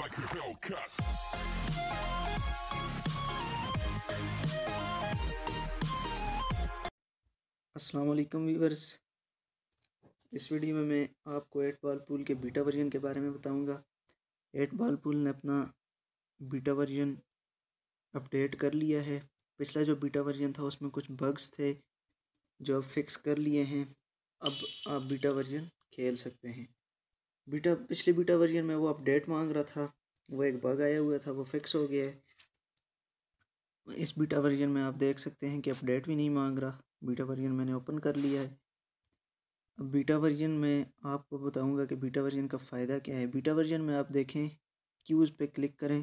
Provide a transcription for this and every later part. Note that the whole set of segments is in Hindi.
like a Hellcat. असलम viewers. इस वीडियो में मैं आपको एट बॉल पूल के बीटा वर्जन के बारे में बताऊंगा एट बॉल पूल ने अपना बीटा वर्जन अपडेट कर लिया है पिछला जो बीटा वर्जन था उसमें कुछ बग्स थे जो अब फिक्स कर लिए हैं अब आप बीटा वर्जन खेल सकते हैं बीटा पिछले बीटा वर्जन में वो अपडेट मांग रहा था वो एक बग आया हुआ था वो फिक्स हो गया है इस बीटा वर्जन में आप देख सकते हैं कि अपडेट भी नहीं मांग रहा बीटा वर्जन मैंने ओपन कर लिया है अब बीटा वर्जन में आपको बताऊंगा कि बीटा वर्जन का फ़ायदा क्या है बीटा वर्जन में आप देखें क्यूज़ पे क्लिक करें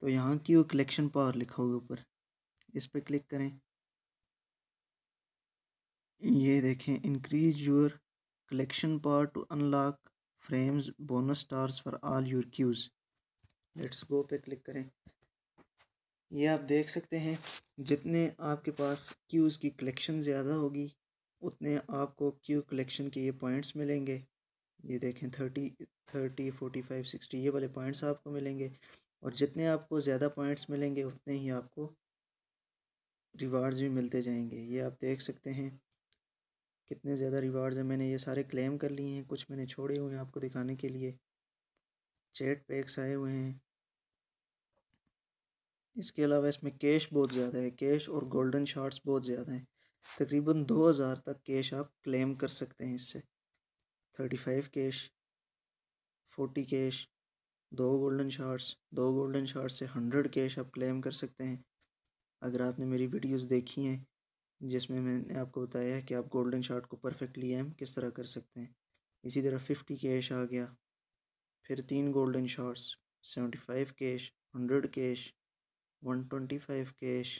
तो यहाँ क्यू कलेक्शन पावर लिखा होगा ऊपर इस पर क्लिक करें ये देखें increase your collection power to unlock frames bonus stars for all your cues let's go पे क्लिक करें ये आप देख सकते हैं जितने आपके पास क्यूज़ की कलेक्शन ज़्यादा होगी उतने आपको क्यू कलेक्शन के ये पॉइंट्स मिलेंगे ये देखें thirty thirty forty five sixty ये वाले पॉइंट्स आपको मिलेंगे और जितने आपको ज़्यादा पॉइंट्स मिलेंगे उतने ही आपको रिवार्ड्स भी मिलते जाएंगे ये आप देख सकते हैं कितने ज़्यादा रिवार्ड्स हैं मैंने ये सारे क्लेम कर लिए हैं कुछ मैंने छोड़े हुए हैं आपको दिखाने के लिए चैट पैक्स आए हुए हैं इसके अलावा इसमें कैश बहुत ज़्यादा है कैश और गोल्डन शार्ट्स बहुत ज़्यादा हैं तकरीबन दो हज़ार तक कैश आप क्लेम कर सकते हैं इससे thirty five cash forty cash दो गोल्डन शार्ट्स दो गोल्डन शार्ट्स से हंड्रेड कैश आप क्लेम कर सकते हैं अगर आपने मेरी वीडियोस देखी हैं जिसमें मैंने आपको बताया है कि आप गोल्डन शार्ट को परफेक्टली एम किस तरह कर सकते हैं इसी तरह फिफ्टी कैश आ गया फिर तीन golden shots seventy five cash hundred cash one twenty five cash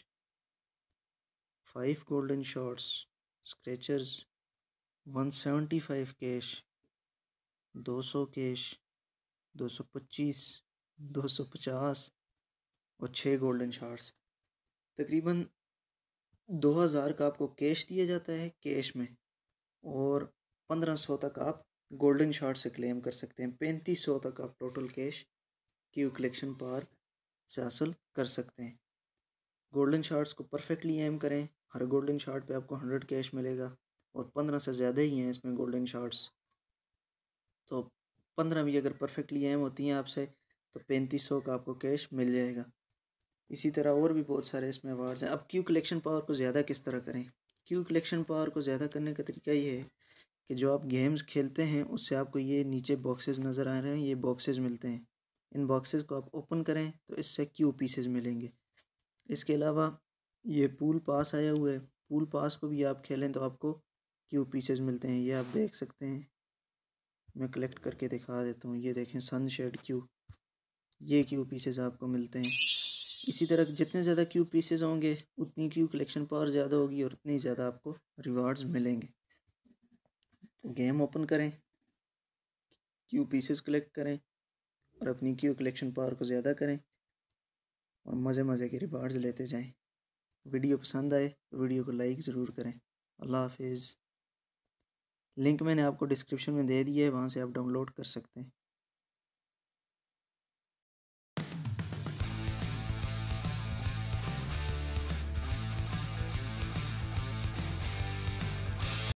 five golden shots scratchers one seventy five cash दो सौ कैश दो सौ पच्चीस दो सौ पचास और छः गोल्डन शार्ट्स तकरीबन दो हज़ार का आपको कैश दिया जाता है कैश में और पंद्रह सौ तक आप गोल्डन शार्ट से क्लेम कर सकते हैं पैंतीस सौ तक आप टोटल कैश की कलेक्शन पार से हासिल कर सकते हैं गोल्डन शार्ट्स को परफेक्टली एम करें हर गोल्डन शार्ट पे आपको हंड्रेड कैश मिलेगा और पंद्रह से ज़्यादा ही हैं इसमें गोल्डन शार्ट्स तो पंद्रह भी अगर परफेक्टली एम होती हैं आपसे तो पैंतीस सौ का आपको कैश मिल जाएगा इसी तरह और भी बहुत सारे इसमें अवार्ड्स हैं अब क्यू कलेक्शन पावर को ज़्यादा किस तरह करें क्यू कलेक्शन पावर को ज़्यादा करने का तरीका ये है कि जो आप गेम्स खेलते हैं उससे आपको ये नीचे बॉक्सेस नज़र आ रहे हैं ये बॉक्सेस मिलते हैं इन बॉक्सेस को आप ओपन करें तो इससे क्यू पीसेज मिलेंगे इसके अलावा ये पूल पास आया हुआ है पूल पास को भी आप खेलें तो आपको क्यू पीसेज मिलते हैं ये आप देख सकते हैं मैं कलेक्ट करके दिखा देता हूँ ये देखें सनशेड क्यू ये क्यू पीसेज आपको मिलते हैं इसी तरह जितने ज़्यादा क्यू पीसेज होंगे उतनी क्यू कलेक्शन पावर ज़्यादा होगी और उतनी ज़्यादा आपको रिवार्ड्स मिलेंगे तो गेम ओपन करें क्यू पीसेस कलेक्ट करें और अपनी क्यू कलेक्शन पावर को ज़्यादा करें और मज़े मज़े के रिवार्ड्स लेते जाएं वीडियो पसंद आए तो वीडियो को लाइक ज़रूर करें अल्लाह हाफिज़ लिंक मैंने आपको डिस्क्रिप्शन में दे दिया है वहाँ से आप डाउनलोड कर सकते हैं